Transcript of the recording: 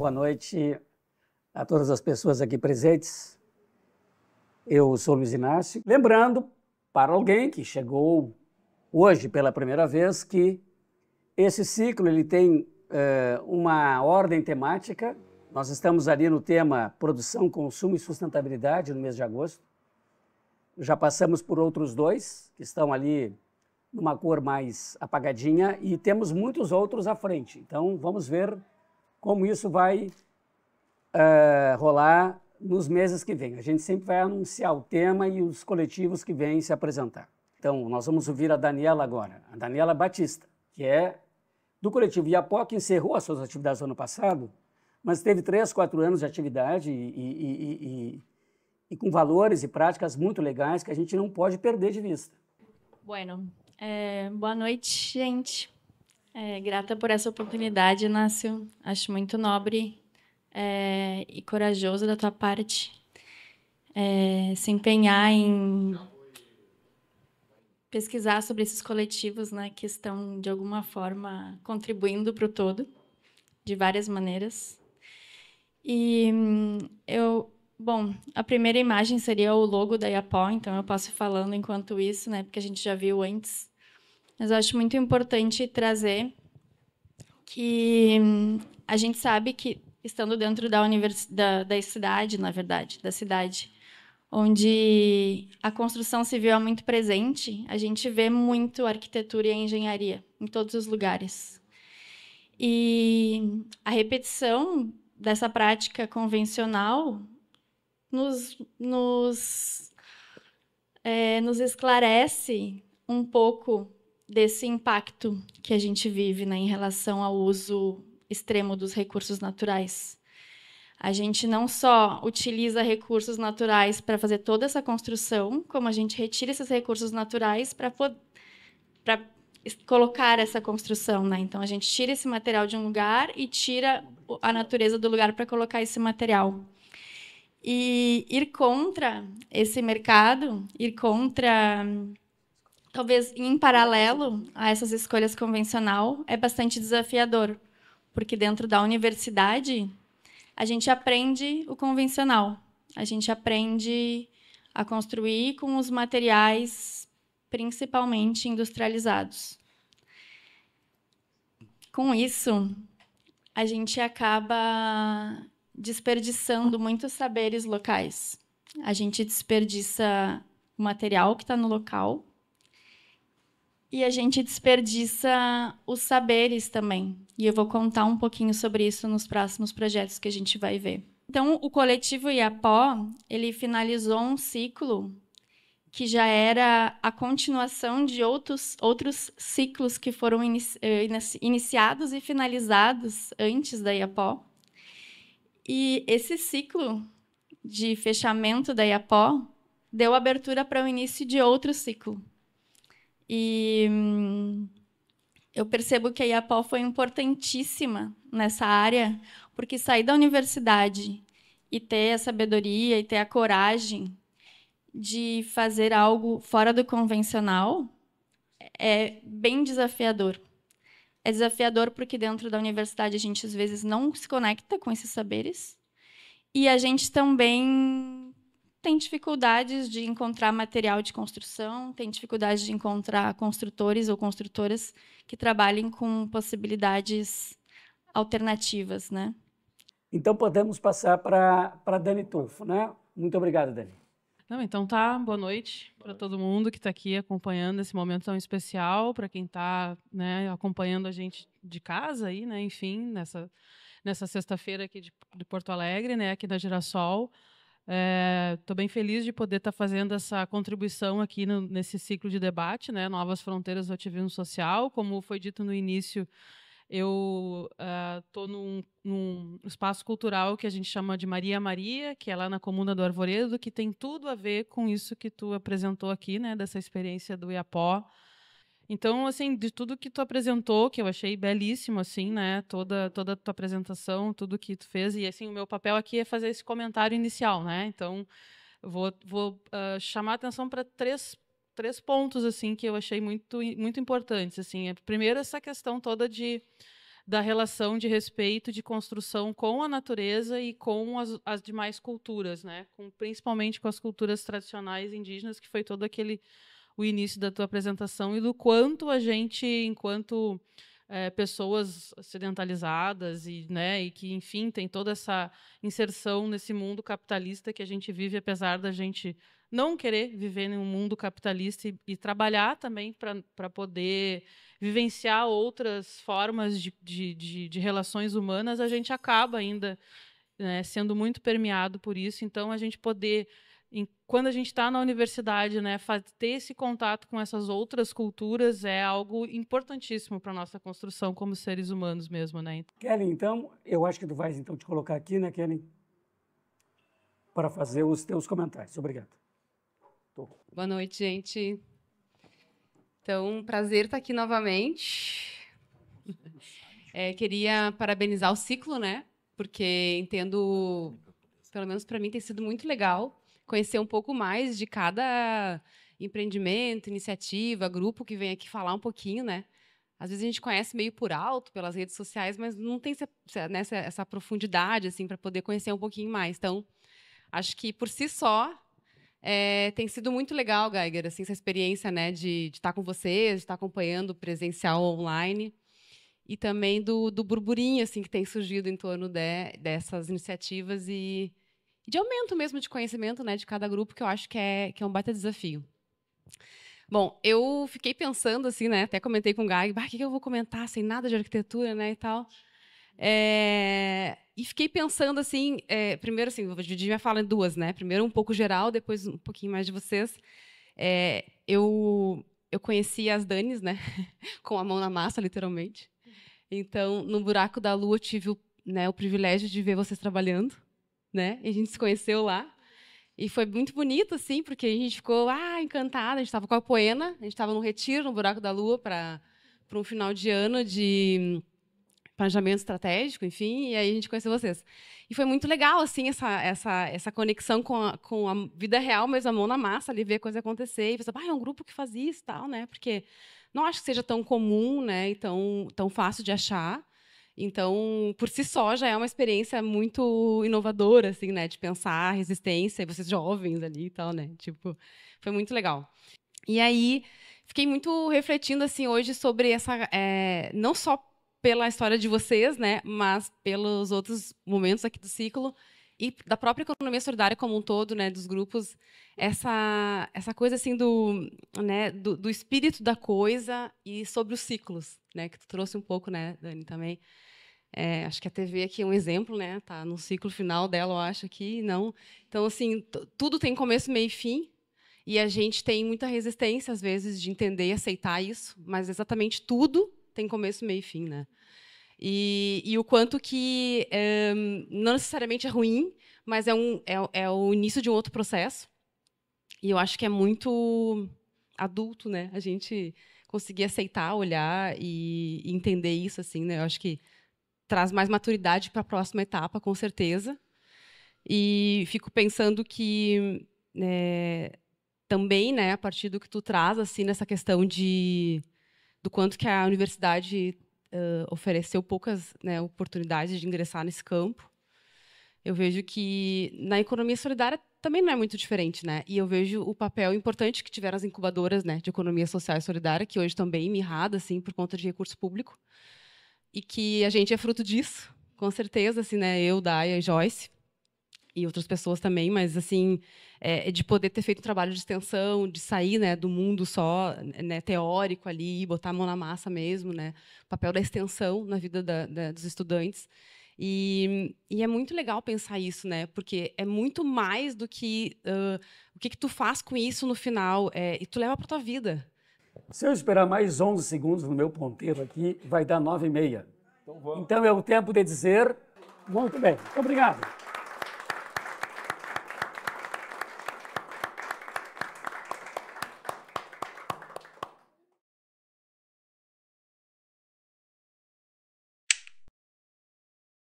Boa noite a todas as pessoas aqui presentes. Eu sou Luiz Inácio. Lembrando para alguém que chegou hoje pela primeira vez que esse ciclo ele tem é, uma ordem temática. Nós estamos ali no tema produção, consumo e sustentabilidade no mês de agosto. Já passamos por outros dois que estão ali numa cor mais apagadinha e temos muitos outros à frente. Então vamos ver como isso vai uh, rolar nos meses que vêm. A gente sempre vai anunciar o tema e os coletivos que vêm se apresentar. Então, nós vamos ouvir a Daniela agora, a Daniela Batista, que é do coletivo Iapó, que encerrou as suas atividades no ano passado, mas teve três, quatro anos de atividade e, e, e, e, com valores e práticas muito legais que a gente não pode perder de vista. Bueno, é, boa noite, gente. É, grata por essa oportunidade, Inácio. Acho muito nobre é, e corajoso da tua parte é, se empenhar em pesquisar sobre esses coletivos né, que estão, de alguma forma, contribuindo para o todo, de várias maneiras. E eu. Bom, a primeira imagem seria o logo da Iapó, então eu posso ir falando enquanto isso, né? Porque a gente já viu antes mas eu acho muito importante trazer que hum, a gente sabe que estando dentro da da, da cidade, na verdade, da cidade, onde a construção civil é muito presente, a gente vê muito arquitetura e engenharia em todos os lugares. E a repetição dessa prática convencional nos, nos, é, nos esclarece um pouco desse impacto que a gente vive né, em relação ao uso extremo dos recursos naturais. A gente não só utiliza recursos naturais para fazer toda essa construção, como a gente retira esses recursos naturais para colocar essa construção. Né? Então, a gente tira esse material de um lugar e tira a natureza do lugar para colocar esse material. E ir contra esse mercado, ir contra talvez em paralelo a essas escolhas convencional, é bastante desafiador, porque dentro da universidade a gente aprende o convencional, a gente aprende a construir com os materiais principalmente industrializados. Com isso, a gente acaba desperdiçando muitos saberes locais. A gente desperdiça o material que está no local, e a gente desperdiça os saberes também. E eu vou contar um pouquinho sobre isso nos próximos projetos que a gente vai ver. Então, o coletivo Iapó, ele finalizou um ciclo que já era a continuação de outros, outros ciclos que foram inici eh, iniciados e finalizados antes da Iapó. E esse ciclo de fechamento da Iapó deu abertura para o início de outro ciclo, e hum, eu percebo que a IAPOL foi importantíssima nessa área, porque sair da universidade e ter a sabedoria e ter a coragem de fazer algo fora do convencional é bem desafiador. É desafiador porque dentro da universidade a gente às vezes não se conecta com esses saberes e a gente também tem dificuldades de encontrar material de construção, tem dificuldade de encontrar construtores ou construtoras que trabalhem com possibilidades alternativas, né? Então podemos passar para para Dani Tufo, né? Muito obrigado, Dani. Não, então tá, boa noite para todo mundo que está aqui acompanhando esse momento tão especial, para quem está né, acompanhando a gente de casa aí, né? Enfim, nessa nessa sexta-feira aqui de, de Porto Alegre, né? Aqui da Girassol. Estou é, bem feliz de poder estar tá fazendo essa contribuição aqui no, nesse ciclo de debate, né? Novas fronteiras do ativismo social. Como foi dito no início, eu estou é, num, num, espaço cultural que a gente chama de Maria Maria, que é lá na comuna do Arvoredo, que tem tudo a ver com isso que tu apresentou aqui, né? Dessa experiência do Iapó então, assim, de tudo que tu apresentou, que eu achei belíssimo, assim, né? Toda, toda a tua apresentação, tudo que tu fez. E, assim, o meu papel aqui é fazer esse comentário inicial, né? Então, vou, vou uh, chamar atenção para três três pontos assim que eu achei muito muito importantes assim primeiro essa questão toda de da relação de respeito de construção com a natureza e com as, as demais culturas né com, principalmente com as culturas tradicionais indígenas que foi todo aquele o início da tua apresentação e do quanto a gente, enquanto é, pessoas sedentalizadas e, né, e que, enfim, tem toda essa inserção nesse mundo capitalista que a gente vive, apesar da gente não querer viver em um mundo capitalista e, e trabalhar também para poder vivenciar outras formas de, de, de, de, relações humanas, a gente acaba ainda né, sendo muito permeado por isso. Então, a gente poder em, quando a gente está na universidade, né, ter esse contato com essas outras culturas é algo importantíssimo para nossa construção como seres humanos mesmo, né? Então Kelly, então, eu acho que tu vais então te colocar aqui, né, Kelly, para fazer os teus comentários. Obrigado. Tô. Boa noite, gente. Então, um prazer estar tá aqui novamente. É, queria parabenizar o ciclo, né? Porque entendo, pelo menos para mim, tem sido muito legal conhecer um pouco mais de cada empreendimento, iniciativa, grupo que vem aqui falar um pouquinho, né? Às vezes a gente conhece meio por alto pelas redes sociais, mas não tem essa, essa né, profundidade assim para poder conhecer um pouquinho mais. Então, acho que por si só é, tem sido muito legal, Geiger, assim, essa experiência né, de, de estar tá com vocês, de estar tá acompanhando presencial online e também do, do burburinho assim que tem surgido em torno de, dessas iniciativas e de aumento mesmo de conhecimento né, de cada grupo, que eu acho que é, que é um baita desafio. Bom, eu fiquei pensando assim, né? Até comentei com o Gag, ah, o que eu vou comentar sem nada de arquitetura, né? E tal. É... E fiquei pensando assim, é... primeiro assim, vou dividir minha fala em duas, né? Primeiro um pouco geral, depois um pouquinho mais de vocês. É... Eu eu conheci as Danis, né? com a mão na massa, literalmente. Então, no buraco da lua tive o, né, o privilégio de ver vocês trabalhando né? E a gente se conheceu lá. E foi muito bonito, assim, porque a gente ficou ah, encantada. A gente estava com a Poena, a gente estava no retiro, no Buraco da Lua, para um final de ano de hum, planejamento estratégico, enfim, e aí a gente conheceu vocês. E foi muito legal, assim, essa, essa, essa conexão com a, com a vida real, mesmo a mão na massa, ali, ver a coisa acontecer, e pensar, ah, é um grupo que faz isso tal, né? Porque não acho que seja tão comum, né, e tão, tão fácil de achar. Então, por si só, já é uma experiência muito inovadora, assim, né? De pensar resistência, e vocês jovens ali e tal, né? Tipo, foi muito legal. E aí, fiquei muito refletindo, assim, hoje sobre essa... É, não só pela história de vocês, né? Mas pelos outros momentos aqui do ciclo e da própria economia solidária como um todo, né, dos grupos, essa essa coisa assim do, né, do, do espírito da coisa e sobre os ciclos, né, que tu trouxe um pouco, né, Dani também. É, acho que a TV aqui é um exemplo, né? Tá no ciclo final dela, eu acho que não. Então assim, tudo tem começo, meio e fim, e a gente tem muita resistência às vezes de entender e aceitar isso, mas exatamente tudo tem começo, meio e fim, né? E, e o quanto que eh, não necessariamente é ruim, mas é, um, é, é o início de um outro processo. E eu acho que é muito adulto, né? A gente conseguir aceitar, olhar e, e entender isso, assim, né? Eu acho que traz mais maturidade para a próxima etapa, com certeza. E fico pensando que é, também, né, a partir do que tu traz, assim, nessa questão de do quanto que a universidade uh, ofereceu poucas né, oportunidades de ingressar nesse campo. Eu vejo que na economia solidária também não é muito diferente, né? E eu vejo o papel importante que tiveram as incubadoras, né, de economia social e solidária, que hoje também mirrada assim por conta de recurso público, e que a gente é fruto disso, com certeza, assim, né? Eu, Daya e Joyce e outras pessoas também, mas assim, é, é, de poder ter feito um trabalho de extensão, de sair né, do mundo só né, né teórico ali, botar a mão na massa mesmo, né, o papel da extensão na vida da, da, dos estudantes. E, e, é muito legal pensar isso, né? Porque é muito mais do que uh, o que, que tu faz com isso no final é, e tu leva para tua vida. Se eu esperar mais 11 segundos no meu ponteiro aqui, vai dar 9 e meia. Então, então é o tempo de dizer muito bem. Obrigado.